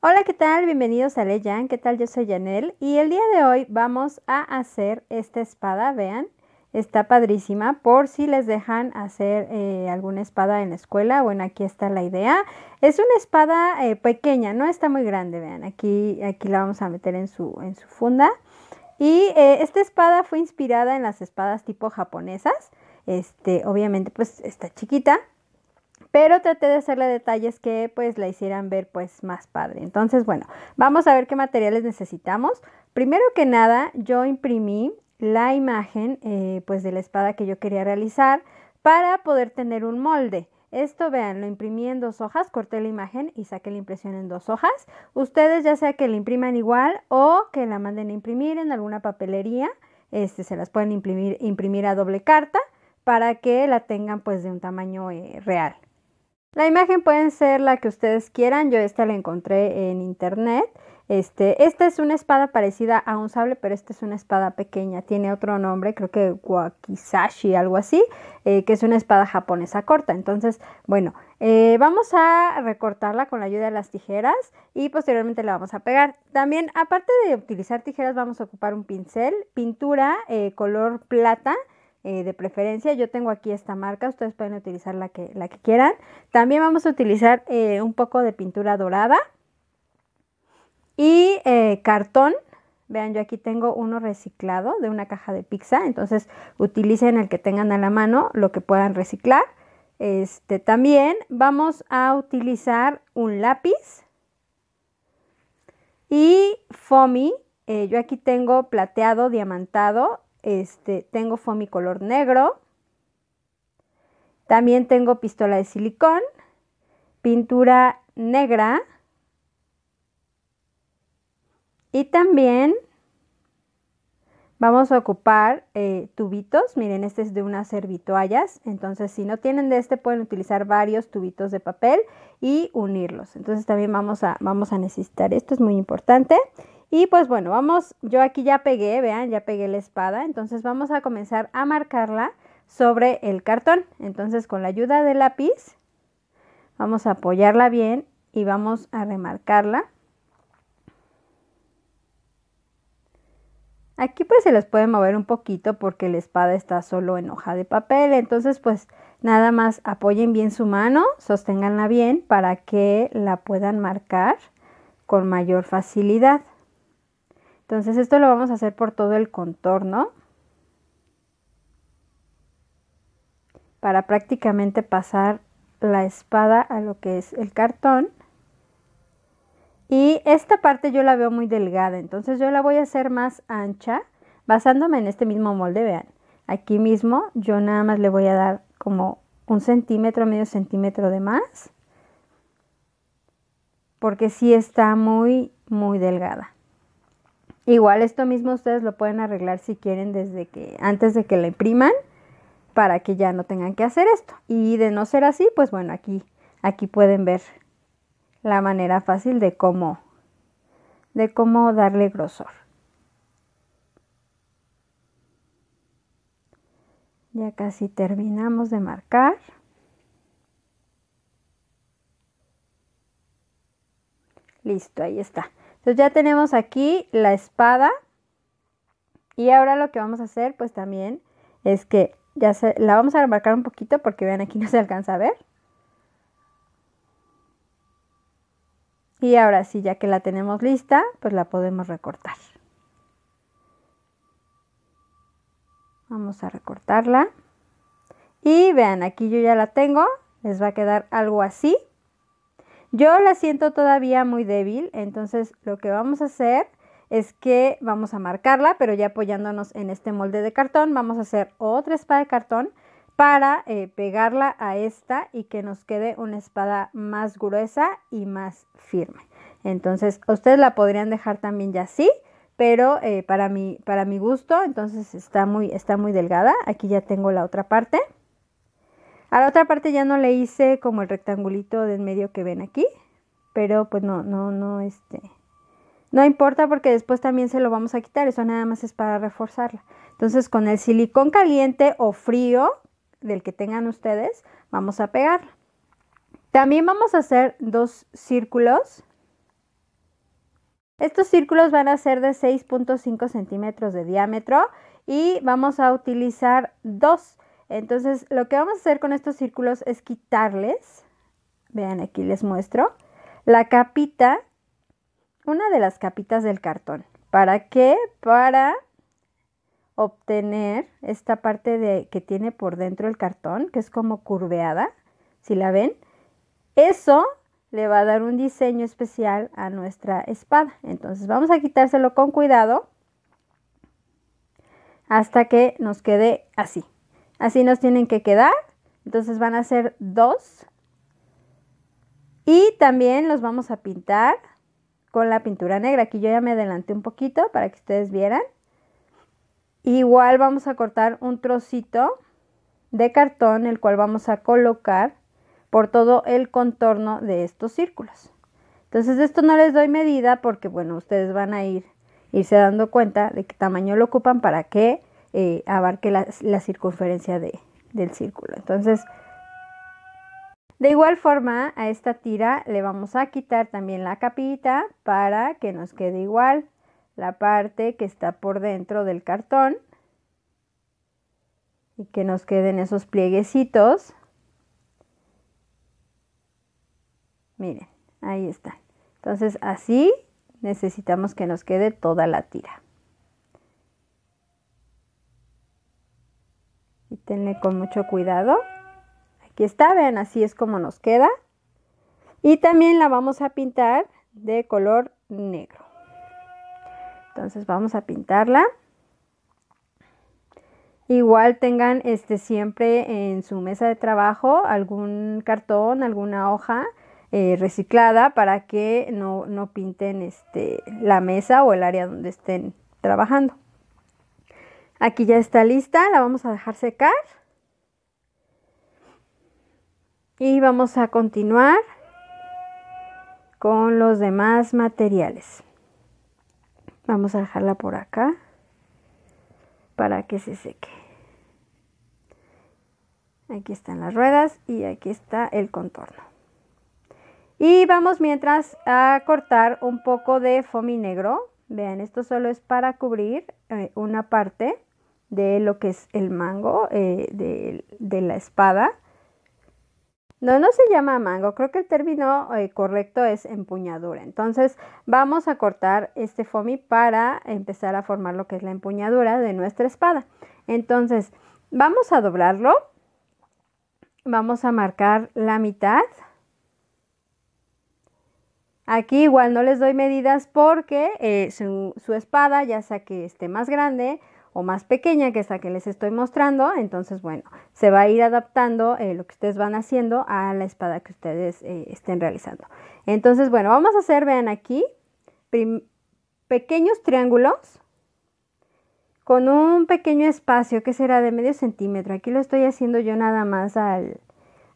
Hola, ¿qué tal? Bienvenidos a Leyan. ¿Qué tal? Yo soy Yanel y el día de hoy vamos a hacer esta espada, vean. Está padrísima por si les dejan hacer eh, alguna espada en la escuela. Bueno, aquí está la idea. Es una espada eh, pequeña, no está muy grande, vean. Aquí, aquí la vamos a meter en su, en su funda. Y eh, esta espada fue inspirada en las espadas tipo japonesas. Este, obviamente, pues está chiquita, pero traté de hacerle detalles que pues la hicieran ver pues más padre. Entonces, bueno, vamos a ver qué materiales necesitamos. Primero que nada, yo imprimí la imagen eh, pues de la espada que yo quería realizar para poder tener un molde. Esto, vean, lo imprimí en dos hojas, corté la imagen y saqué la impresión en dos hojas. Ustedes ya sea que la impriman igual o que la manden a imprimir en alguna papelería, este, se las pueden imprimir, a doble carta para que la tengan pues de un tamaño eh, real. La imagen puede ser la que ustedes quieran, yo esta la encontré en internet. Este, esta es una espada parecida a un sable, pero esta es una espada pequeña. Tiene otro nombre, creo que wakizashi, algo así, eh, que es una espada japonesa corta. Entonces, bueno, eh, vamos a recortarla con la ayuda de las tijeras y posteriormente la vamos a pegar. También, aparte de utilizar tijeras, vamos a ocupar un pincel, pintura, eh, color plata eh, de preferencia. Yo tengo aquí esta marca, ustedes pueden utilizar la que, la que quieran. También vamos a utilizar eh, un poco de pintura dorada y eh, cartón. Vean, yo aquí tengo uno reciclado de una caja de pizza, entonces utilicen el que tengan a la mano, lo que puedan reciclar. Este, también vamos a utilizar un lápiz y foamy. yo aquí tengo plateado, diamantado este, tengo foamy color negro, también tengo pistola de silicón, pintura negra y también vamos a ocupar eh, tubitos. Miren, este es de unas servitoallas. Entonces, si no tienen de este, pueden utilizar varios tubitos de papel y unirlos. Entonces, también vamos a, vamos a necesitar esto, es muy importante. Y pues bueno, vamos, yo aquí ya pegué, vean, ya pegué la espada, entonces vamos a comenzar a marcarla sobre el cartón. Entonces con la ayuda del lápiz vamos a apoyarla bien y vamos a remarcarla. Aquí pues se les puede mover un poquito porque la espada está solo en hoja de papel, entonces pues nada más apoyen bien su mano, sosténganla bien para que la puedan marcar con mayor facilidad. Entonces esto lo vamos a hacer por todo el contorno. Para prácticamente pasar la espada a lo que es el cartón. Y esta parte yo la veo muy delgada, entonces yo la voy a hacer más ancha basándome en este mismo molde, vean. Aquí mismo yo nada más le voy a dar como un centímetro, medio centímetro de más. Porque sí está muy, muy delgada. Igual esto mismo ustedes lo pueden arreglar si quieren desde que antes de que la impriman para que ya no tengan que hacer esto. Y de no ser así, pues bueno, aquí aquí pueden ver la manera fácil de cómo de cómo darle grosor. Ya casi terminamos de marcar. Listo, ahí está. Entonces ya tenemos aquí la espada. Y ahora lo que vamos a hacer pues también es que ya se, la vamos a remarcar un poquito porque vean aquí no se alcanza a ver. Y ahora sí, ya que la tenemos lista, pues la podemos recortar. Vamos a recortarla. Y vean, aquí yo ya la tengo. Les va a quedar algo así. Yo la siento todavía muy débil, entonces lo que vamos a hacer es que vamos a marcarla, pero ya apoyándonos en este molde de cartón, vamos a hacer otra espada de cartón para eh, pegarla a esta y que nos quede una espada más gruesa y más firme. Entonces, ustedes la podrían dejar también ya así, pero eh, para, mi, para mi gusto, entonces está muy, está muy delgada. Aquí ya tengo la otra parte. A la otra parte ya no le hice como el rectangulito de en medio que ven aquí, pero pues no, no, no, este, no importa porque después también se lo vamos a quitar, eso nada más es para reforzarla. Entonces con el silicón caliente o frío del que tengan ustedes, vamos a pegar. También vamos a hacer dos círculos. Estos círculos van a ser de 6.5 centímetros de diámetro y vamos a utilizar dos. Entonces, lo que vamos a hacer con estos círculos es quitarles, vean aquí les muestro, la capita, una de las capitas del cartón. ¿Para qué? Para obtener esta parte de, que tiene por dentro el cartón, que es como curveada, si la ven. Eso le va a dar un diseño especial a nuestra espada. Entonces vamos a quitárselo con cuidado hasta que nos quede así. Así nos tienen que quedar. Entonces van a ser dos. Y también los vamos a pintar con la pintura negra. Aquí yo ya me adelanté un poquito para que ustedes vieran. Igual vamos a cortar un trocito de cartón, el cual vamos a colocar por todo el contorno de estos círculos. Entonces esto no les doy medida porque, bueno, ustedes van a ir irse dando cuenta de qué tamaño lo ocupan para que eh, abarque la, circunferencia de, del círculo. Entonces, de igual forma, a esta tira le vamos a quitar también la capita para que nos quede igual la parte que está por dentro del cartón y que nos queden esos plieguecitos. Miren, ahí está. Entonces así necesitamos que nos quede toda la tira. y tenle con mucho cuidado. Aquí está, vean, así es como nos queda. Y también la vamos a pintar de color negro. Entonces vamos a pintarla. Igual tengan este, siempre en su mesa de trabajo algún cartón, alguna hoja eh, reciclada para que no, no pinten este, la mesa o el área donde estén trabajando. Aquí ya está lista, la vamos a dejar secar. Y vamos a continuar con los demás materiales. Vamos a dejarla por acá para que se seque. Aquí están las ruedas y aquí está el contorno. Y vamos mientras a cortar un poco de foamy negro. Vean, esto solo es para cubrir eh, una parte de lo que es el mango, eh, de, la espada. No, no se llama mango, creo que el término eh, correcto es empuñadura. Entonces vamos a cortar este foamy para empezar a formar lo que es la empuñadura de nuestra espada. Entonces vamos a doblarlo, vamos a marcar la mitad. Aquí igual no les doy medidas porque eh, su, su espada, ya sea que esté más grande o más pequeña que esta que les estoy mostrando, entonces bueno, se va a ir adaptando eh, lo que ustedes van haciendo a la espada que ustedes eh, estén realizando. Entonces bueno, vamos a hacer, vean aquí, pequeños triángulos con un pequeño espacio que será de medio centímetro. Aquí lo estoy haciendo yo nada más al,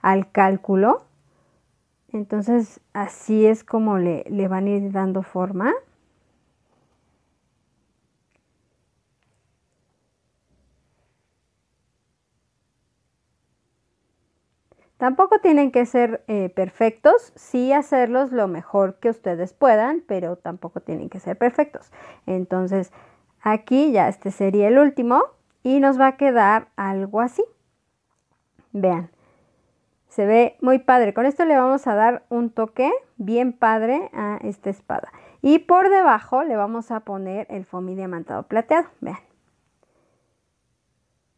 al cálculo. Entonces así es como le, le van a ir dando forma. Tampoco tienen que ser eh, perfectos, sí hacerlos lo mejor que ustedes puedan, pero tampoco tienen que ser perfectos. Entonces, aquí ya este sería el último y nos va a quedar algo así. Vean, se ve muy padre. Con esto le vamos a dar un toque bien padre a esta espada. Y por debajo le vamos a poner el foamy diamantado plateado, vean.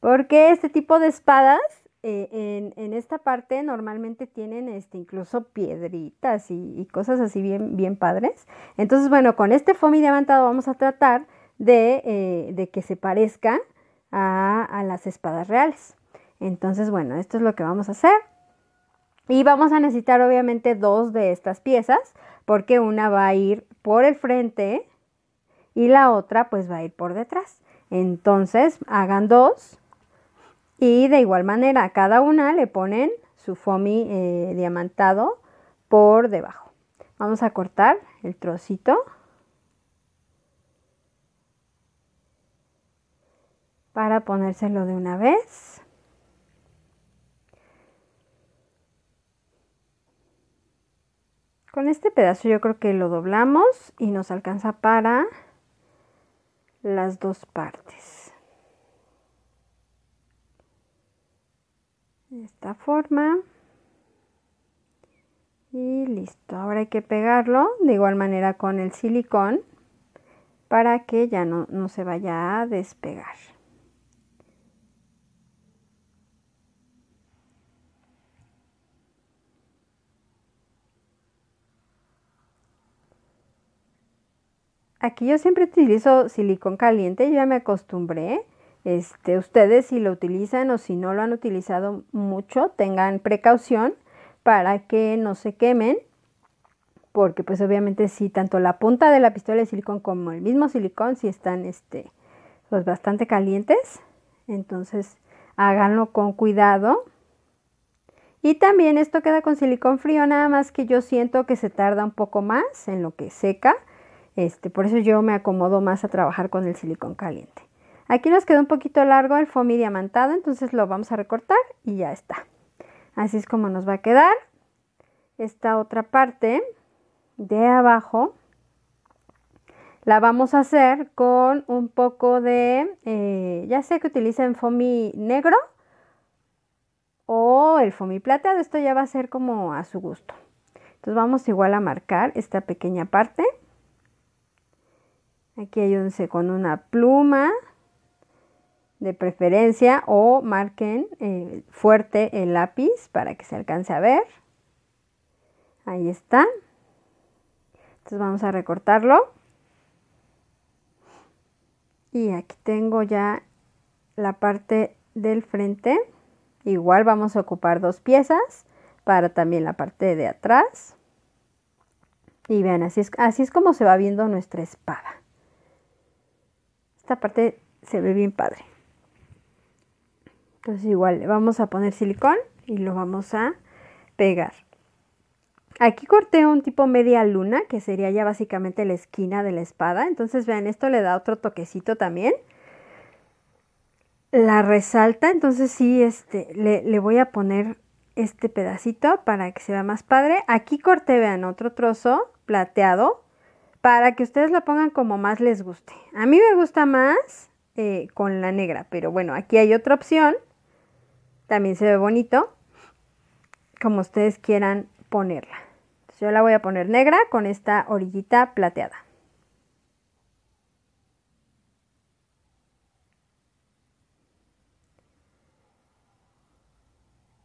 Porque este tipo de espadas eh, en, esta parte normalmente tienen este, incluso piedritas y, cosas así bien, bien padres. Entonces, bueno, con este foamy levantado vamos a tratar de, eh, de que se parezca a, a las espadas reales. Entonces, bueno, esto es lo que vamos a hacer. Y vamos a necesitar obviamente dos de estas piezas, porque una va a ir por el frente y la otra pues va a ir por detrás. Entonces hagan dos y de igual manera, a cada una le ponen su foamy eh, diamantado por debajo. Vamos a cortar el trocito. Para ponérselo de una vez. Con este pedazo yo creo que lo doblamos y nos alcanza para las dos partes. de esta forma. Y listo, ahora hay que pegarlo de igual manera con el silicón para que ya no, se vaya a despegar. Aquí yo siempre utilizo silicón caliente, ya me acostumbré este, ustedes si lo utilizan o si no lo han utilizado mucho, tengan precaución para que no se quemen, porque pues obviamente si tanto la punta de la pistola de silicón como el mismo silicón si están este, pues, bastante calientes, entonces háganlo con cuidado. Y también esto queda con silicón frío, nada más que yo siento que se tarda un poco más en lo que seca. Este, por eso yo me acomodo más a trabajar con el silicón caliente. Aquí nos quedó un poquito largo el foamy diamantado, entonces lo vamos a recortar y ya está. Así es como nos va a quedar esta otra parte de abajo. La vamos a hacer con un poco de, eh, ya sé que utilicen foamy negro o el foamy plateado, esto ya va a ser como a su gusto. Entonces vamos igual a marcar esta pequeña parte. Aquí hay un con una pluma de preferencia o marquen eh, fuerte el lápiz para que se alcance a ver. Ahí está. Entonces vamos a recortarlo. Y aquí tengo ya la parte del frente. Igual vamos a ocupar dos piezas para también la parte de atrás. Y vean, así es, así es como se va viendo nuestra espada. Esta parte se ve bien padre. Entonces igual vamos a poner silicón y lo vamos a pegar. Aquí corté un tipo media luna, que sería ya básicamente la esquina de la espada. Entonces vean, esto le da otro toquecito también. La resalta, entonces sí, este, le, voy a poner este pedacito para que se vea más padre. Aquí corté, vean, otro trozo plateado para que ustedes lo pongan como más les guste. A mí me gusta más eh, con la negra, pero bueno, aquí hay otra opción también se ve bonito, como ustedes quieran ponerla. yo la voy a poner negra con esta orillita plateada.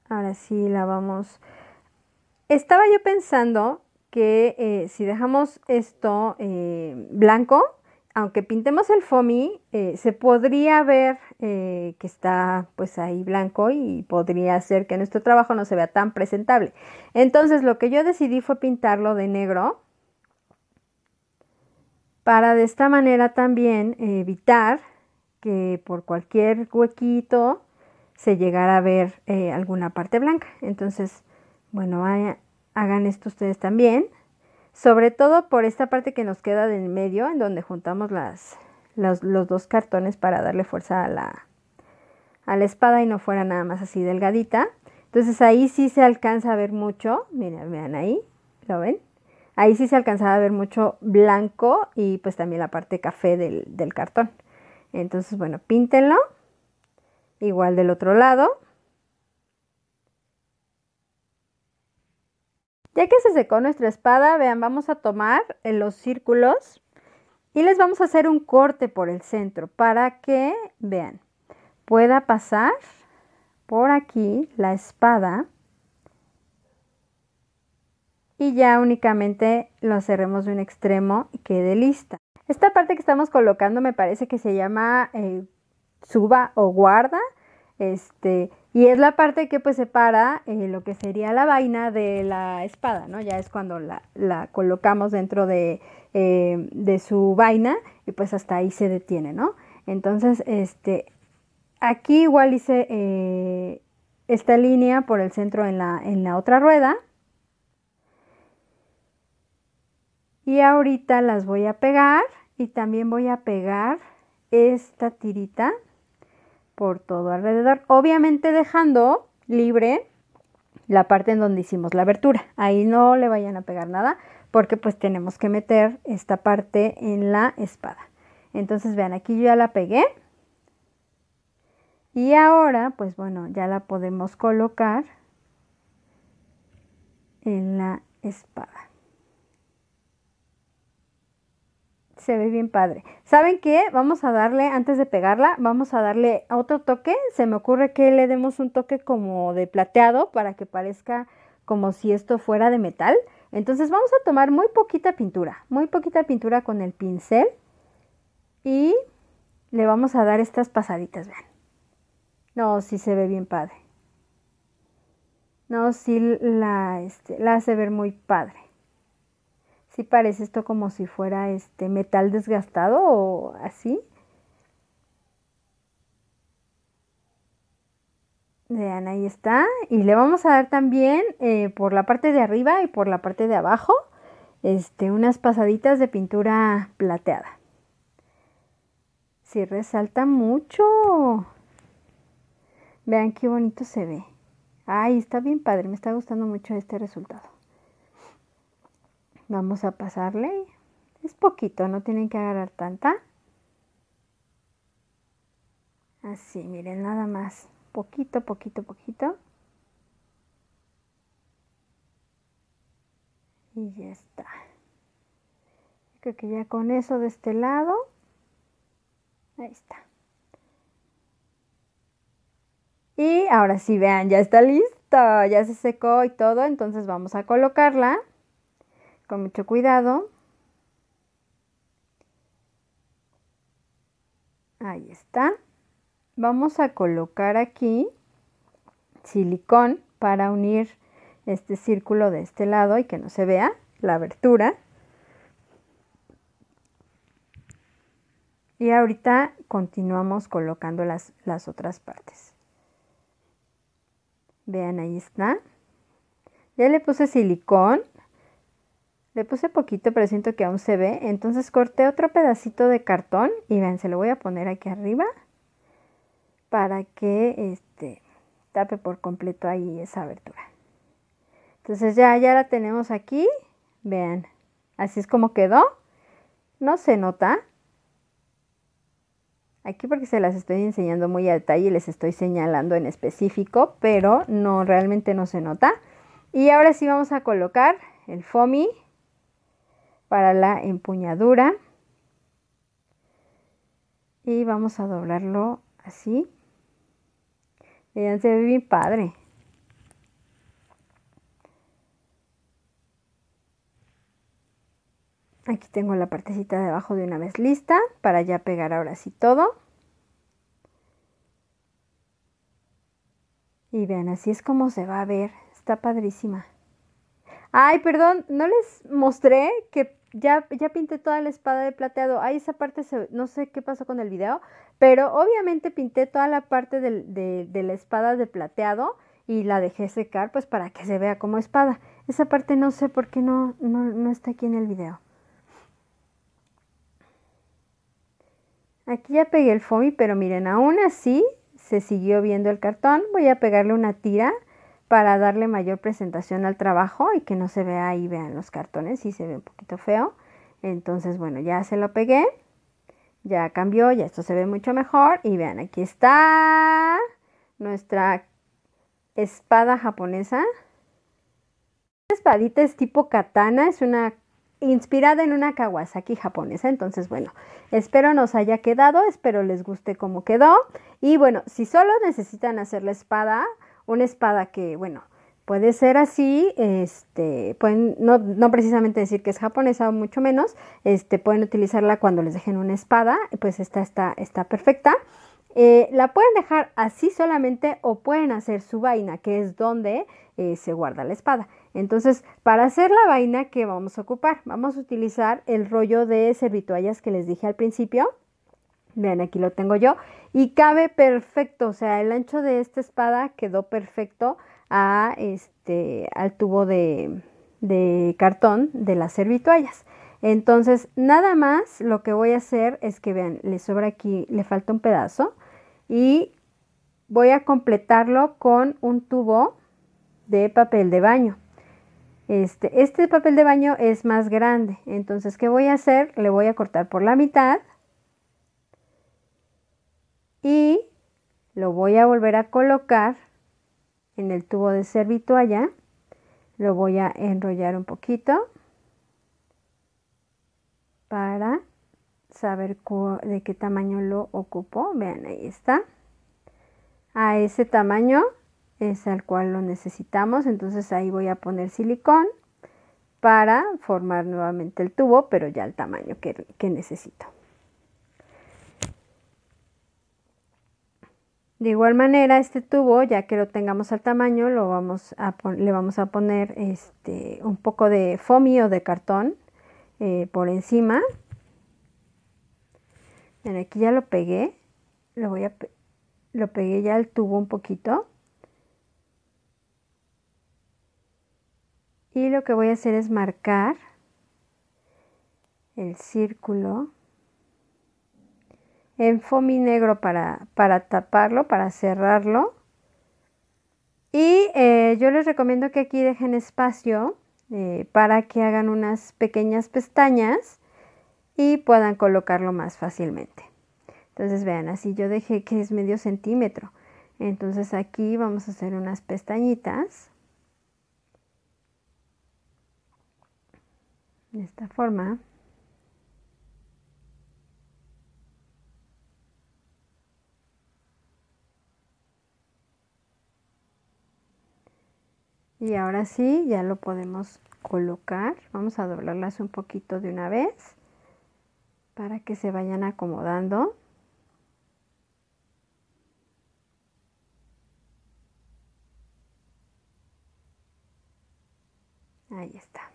Ahora sí la vamos. Estaba yo pensando que eh, si dejamos esto eh, blanco, aunque pintemos el foamy, eh, se podría ver eh, que está pues ahí blanco y podría hacer que nuestro trabajo no se vea tan presentable. Entonces lo que yo decidí fue pintarlo de negro para de esta manera también evitar que por cualquier huequito se llegara a ver eh, alguna parte blanca. Entonces, bueno, hagan esto ustedes también sobre todo por esta parte que nos queda del medio, en donde juntamos los, dos cartones para darle fuerza a la, espada y no fuera nada más así delgadita. Entonces ahí sí se alcanza a ver mucho, miren, vean ahí, ¿lo ven? Ahí sí se alcanzaba a ver mucho blanco y pues también la parte café del cartón. Entonces, bueno, píntenlo. Igual del otro lado. Ya que se secó nuestra espada, vean, vamos a tomar eh, los círculos y les vamos a hacer un corte por el centro para que, vean, pueda pasar por aquí la espada y ya únicamente lo cerremos de un extremo y quede lista. Esta parte que estamos colocando me parece que se llama eh, suba o guarda. Este, y es la parte que pues separa eh, lo que sería la vaina de la espada, ¿no? Ya es cuando la, colocamos dentro eh, de, su vaina y pues hasta ahí se detiene, ¿no? Entonces, este, aquí igual hice eh, esta línea por el centro en la, en la otra rueda. Y ahorita las voy a pegar y también voy a pegar esta tirita por todo alrededor. Obviamente dejando libre la parte en donde hicimos la abertura. Ahí no le vayan a pegar nada porque pues tenemos que meter esta parte en la espada. Entonces vean, aquí yo ya la pegué. Y ahora, pues bueno, ya la podemos colocar en la espada. se ve bien padre. ¿Saben qué? Vamos a darle, antes de pegarla, vamos a darle otro toque. Se me ocurre que le demos un toque como de plateado para que parezca como si esto fuera de metal. Entonces vamos a tomar muy poquita pintura, muy poquita pintura con el pincel y le vamos a dar estas pasaditas, vean. No, sí se ve bien padre. No, sí la, este, la hace ver muy padre. Si parece esto como si fuera este metal desgastado o así. Vean, ahí está. Y le vamos a dar también eh, por la parte de arriba y por la parte de abajo este, unas pasaditas de pintura plateada. Si resalta mucho. Vean qué bonito se ve. Ahí está bien padre. Me está gustando mucho este resultado. Vamos a pasarle. Es poquito, no tienen que agarrar tanta. Así, miren, nada más. Poquito, poquito, poquito. Y ya está. Creo que ya con eso de este lado. Ahí está. Y ahora sí, vean, ya está listo. Ya se secó y todo. Entonces vamos a colocarla con mucho cuidado. Ahí está. Vamos a colocar aquí silicón para unir este círculo de este lado y que no se vea la abertura. Y ahorita continuamos colocando las, las otras partes. Vean, ahí está. Ya le puse silicón le puse poquito, pero siento que aún se ve. Entonces corté otro pedacito de cartón y vean, se lo voy a poner aquí arriba para que este tape por completo ahí esa abertura. Entonces ya, ya la tenemos aquí. Vean, así es como quedó. No se nota. Aquí porque se las estoy enseñando muy a detalle y les estoy señalando en específico, pero no, realmente no se nota. Y ahora sí vamos a colocar el foamy para la empuñadura. Y vamos a doblarlo así. Vean, se ve bien padre. Aquí tengo la partecita de abajo de una vez lista para ya pegar ahora sí todo. Y vean, así es como se va a ver. Está padrísima. Ay, perdón, no les mostré que ya, pinté toda la espada de plateado. Ahí esa parte, no sé qué pasó con el video, pero obviamente pinté toda la parte de, la espada de plateado y la dejé secar pues para que se vea como espada. Esa parte no sé por qué no, no, no está aquí en el video. Aquí ya pegué el foamy, pero miren, aún así se siguió viendo el cartón. Voy a pegarle una tira para darle mayor presentación al trabajo y que no se vea ahí, vean los cartones, Si se ve un poquito feo. Entonces, bueno, ya se lo pegué, ya cambió, ya esto se ve mucho mejor. Y vean, aquí está nuestra espada japonesa. Esta espadita es tipo katana, es una inspirada en una Kawasaki japonesa. Entonces, bueno, espero nos haya quedado, espero les guste cómo quedó. Y bueno, si solo necesitan hacer la espada, una espada que, bueno, puede ser así, este, pueden, no, precisamente decir que es japonesa o mucho menos, este, pueden utilizarla cuando les dejen una espada, pues esta está, está perfecta. Eh, la pueden dejar así solamente o pueden hacer su vaina, que es donde eh, se guarda la espada. Entonces, para hacer la vaina que vamos a ocupar, vamos a utilizar el rollo de servituallas que les dije al principio. Vean, aquí lo tengo yo. Y cabe perfecto, o sea, el ancho de esta espada quedó perfecto a este, al tubo de, cartón de las servituallas. Entonces, nada más lo que voy a hacer es que vean, le sobra aquí, le falta un pedazo y voy a completarlo con un tubo de papel de baño. Este, este papel de baño es más grande, entonces, ¿qué voy a hacer? Le voy a cortar por la mitad y lo voy a volver a colocar en el tubo de allá, Lo voy a enrollar un poquito para saber de qué tamaño lo ocupo. Vean, ahí está. A ese tamaño es al cual lo necesitamos. Entonces ahí voy a poner silicón para formar nuevamente el tubo, pero ya el tamaño que necesito. De igual manera, este tubo, ya que lo tengamos al tamaño, lo vamos a le vamos a poner este, un poco de foamy o de cartón eh, por encima. aquí ya lo pegué. Lo, voy lo pegué ya al tubo un poquito. Y lo que voy a hacer es marcar el círculo en foamy negro para, taparlo, para cerrarlo. Y eh, yo les recomiendo que aquí dejen espacio eh, para que hagan unas pequeñas pestañas y puedan colocarlo más fácilmente. Entonces vean, así yo dejé que es medio centímetro. Entonces aquí vamos a hacer unas pestañitas. De esta forma. Y ahora sí, ya lo podemos colocar. Vamos a doblarlas un poquito de una vez para que se vayan acomodando. Ahí está.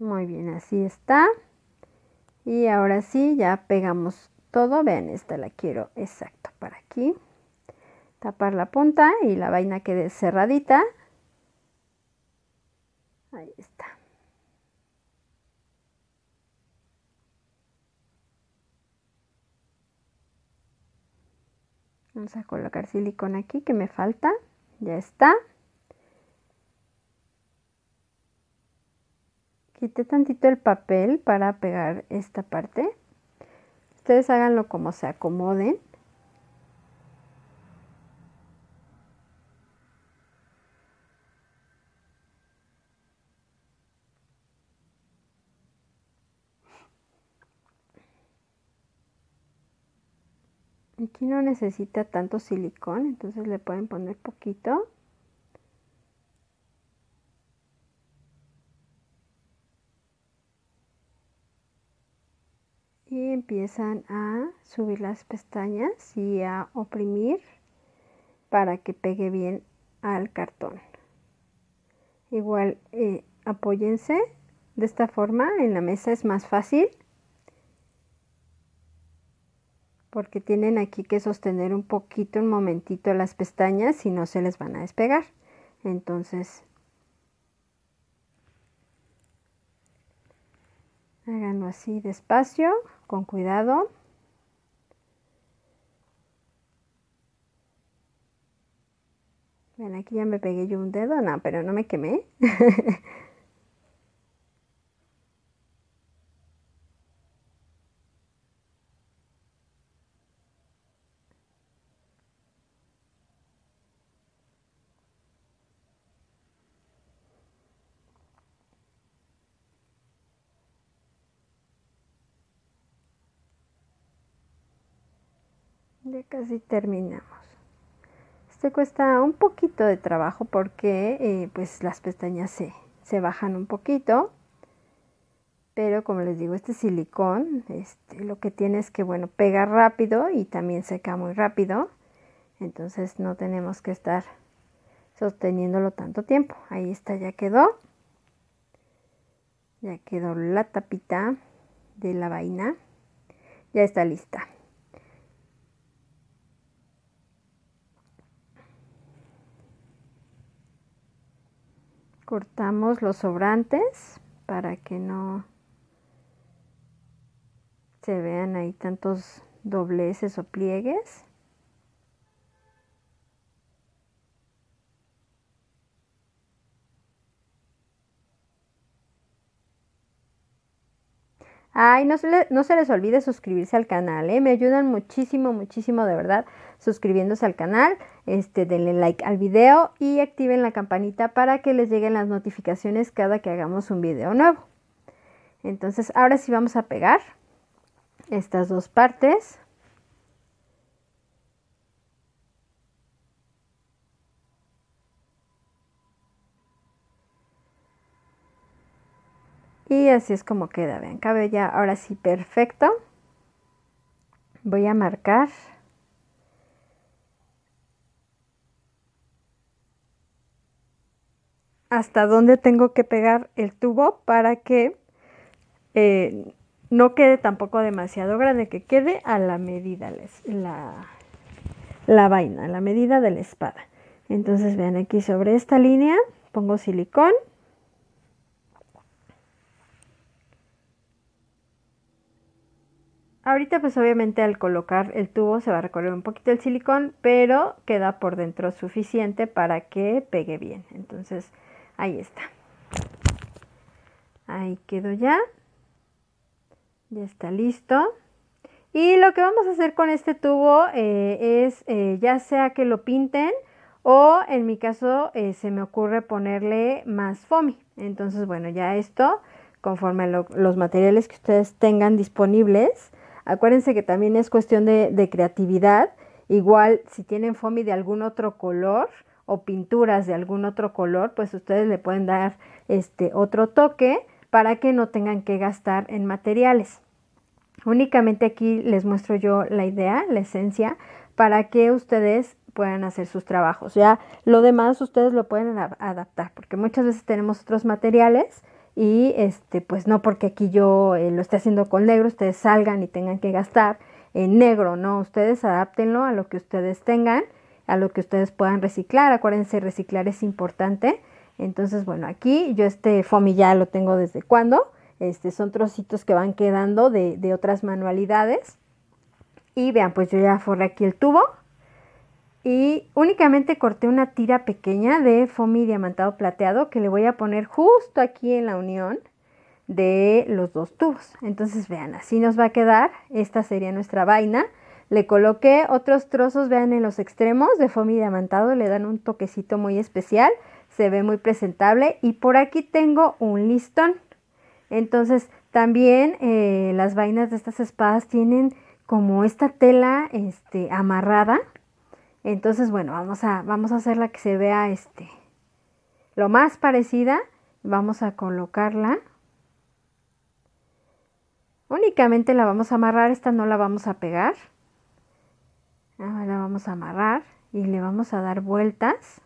Muy bien, así está. Y ahora sí, ya pegamos todo. Vean, esta la quiero exacto para aquí tapar la punta y la vaina quede cerradita. Ahí está. Vamos a colocar silicona aquí que me falta. Ya está. Quité tantito el papel para pegar esta parte. Ustedes háganlo como se acomoden. no necesita tanto silicón, entonces le pueden poner poquito. Y empiezan a subir las pestañas y a oprimir para que pegue bien al cartón. Igual eh, apóyense de esta forma en la mesa es más fácil porque tienen aquí que sostener un poquito, un momentito las pestañas, si no se les van a despegar. Entonces, háganlo así despacio, con cuidado. Ven, aquí ya me pegué yo un dedo, no, pero no me quemé. Ya casi terminamos. Este cuesta un poquito de trabajo porque eh, pues las pestañas se, bajan un poquito. Pero como les digo, este silicón este, lo que tiene es que, bueno, pega rápido y también seca muy rápido. Entonces no tenemos que estar sosteniéndolo tanto tiempo. Ahí está, ya quedó. Ya quedó la tapita de la vaina. Ya está lista. cortamos los sobrantes para que no se vean ahí tantos dobleces o pliegues. Ay, no se, les olvide suscribirse al canal, ¿eh? me ayudan muchísimo, muchísimo de verdad suscribiéndose al canal, este, denle like al video y activen la campanita para que les lleguen las notificaciones cada que hagamos un video nuevo. Entonces ahora sí vamos a pegar estas dos partes. Y así es como queda, vean, cabe ya ahora sí perfecto. Voy a marcar. hasta dónde tengo que pegar el tubo para que eh, no quede tampoco demasiado grande, que quede a la medida la, vaina, la medida de la espada. Entonces vean aquí sobre esta línea pongo silicón Ahorita pues obviamente al colocar el tubo se va a recorrer un poquito el silicón, pero queda por dentro suficiente para que pegue bien. Entonces ahí está. Ahí quedó ya. Ya está listo. Y lo que vamos a hacer con este tubo eh, es eh, ya sea que lo pinten o en mi caso eh, se me ocurre ponerle más foamy. Entonces bueno, ya esto conforme los materiales que ustedes tengan disponibles Acuérdense que también es cuestión de, creatividad. Igual si tienen foamy de algún otro color o pinturas de algún otro color, pues ustedes le pueden dar este otro toque para que no tengan que gastar en materiales. Únicamente aquí les muestro yo la idea, la esencia, para que ustedes puedan hacer sus trabajos. Ya lo demás ustedes lo pueden adaptar, porque muchas veces tenemos otros materiales y este pues no porque aquí yo eh, lo esté haciendo con negro ustedes salgan y tengan que gastar en negro no ustedes adáptenlo a lo que ustedes tengan a lo que ustedes puedan reciclar acuérdense reciclar es importante entonces bueno aquí yo este foamy ya lo tengo desde cuando este son trocitos que van quedando de, de otras manualidades y vean pues yo ya forré aquí el tubo y únicamente corté una tira pequeña de foamy diamantado plateado que le voy a poner justo aquí en la unión de los dos tubos. Entonces vean, así nos va a quedar, esta sería nuestra vaina. Le coloqué otros trozos, vean en los extremos de foamy diamantado, le dan un toquecito muy especial, se ve muy presentable y por aquí tengo un listón. Entonces también eh, las vainas de estas espadas tienen como esta tela este, amarrada entonces, bueno, vamos a, vamos a hacerla que se vea este, lo más parecida. Vamos a colocarla. Únicamente la vamos a amarrar, esta no la vamos a pegar. Ahora la vamos a amarrar y le vamos a dar vueltas.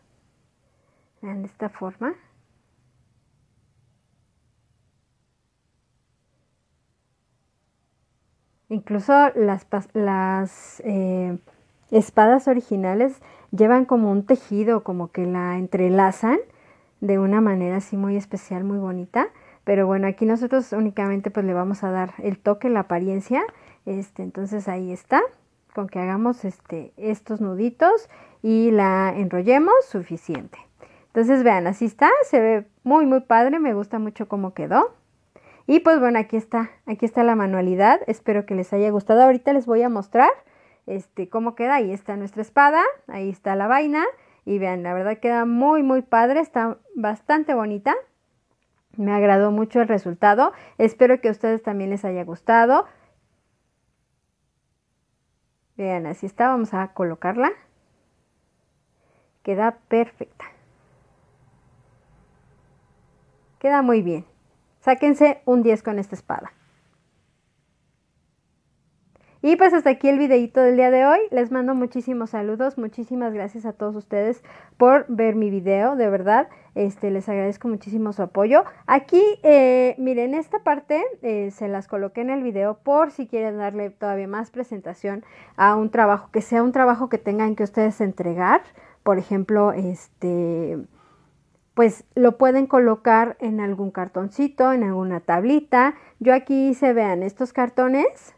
de esta forma. Incluso las, las eh, espadas originales llevan como un tejido, como que la entrelazan de una manera así muy especial, muy bonita. Pero bueno, aquí nosotros únicamente pues le vamos a dar el toque, la apariencia. Este, entonces ahí está, con que hagamos este, estos nuditos y la enrollemos suficiente. Entonces vean, así está, se ve muy muy padre, me gusta mucho cómo quedó. Y pues bueno, aquí está, aquí está la manualidad, espero que les haya gustado. Ahorita les voy a mostrar este, cómo queda. Ahí está nuestra espada, ahí está la vaina. Y vean, la verdad queda muy, muy padre, está bastante bonita. Me agradó mucho el resultado. Espero que a ustedes también les haya gustado. Vean, así está. Vamos a colocarla. Queda perfecta. Queda muy bien. Sáquense un 10 con esta espada. Y pues hasta aquí el videito del día de hoy. Les mando muchísimos saludos, muchísimas gracias a todos ustedes por ver mi video, de verdad. Este, les agradezco muchísimo su apoyo. Aquí, eh, miren, esta parte eh, se las coloqué en el video por si quieren darle todavía más presentación a un trabajo, que sea un trabajo que tengan que ustedes entregar. Por ejemplo, este pues lo pueden colocar en algún cartoncito, en alguna tablita. Yo aquí hice, vean, estos cartones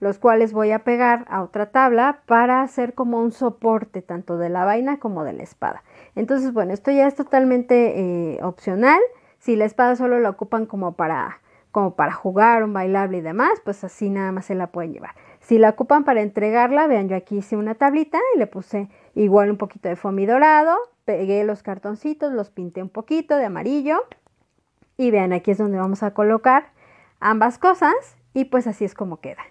los cuales voy a pegar a otra tabla para hacer como un soporte tanto de la vaina como de la espada. Entonces, bueno, esto ya es totalmente eh, opcional. Si la espada solo la ocupan como para, como para jugar, un bailable y demás, pues así nada más se la pueden llevar. Si la ocupan para entregarla, vean, yo aquí hice una tablita y le puse igual un poquito de foamy dorado, pegué los cartoncitos, los pinté un poquito de amarillo y vean, aquí es donde vamos a colocar ambas cosas y pues así es como queda.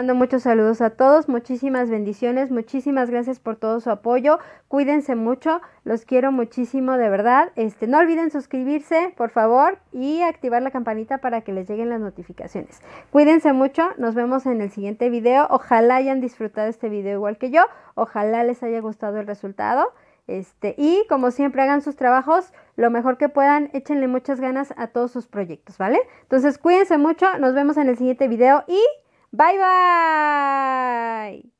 Mando muchos saludos a todos, muchísimas bendiciones, muchísimas gracias por todo su apoyo. Cuídense mucho, los quiero muchísimo de verdad. Este, no olviden suscribirse, por favor, y activar la campanita para que les lleguen las notificaciones. Cuídense mucho, nos vemos en el siguiente video. Ojalá hayan disfrutado este video igual que yo. Ojalá les haya gustado el resultado. Este, y como siempre, hagan sus trabajos lo mejor que puedan, échenle muchas ganas a todos sus proyectos, ¿vale? Entonces, cuídense mucho, nos vemos en el siguiente video y Bye bye.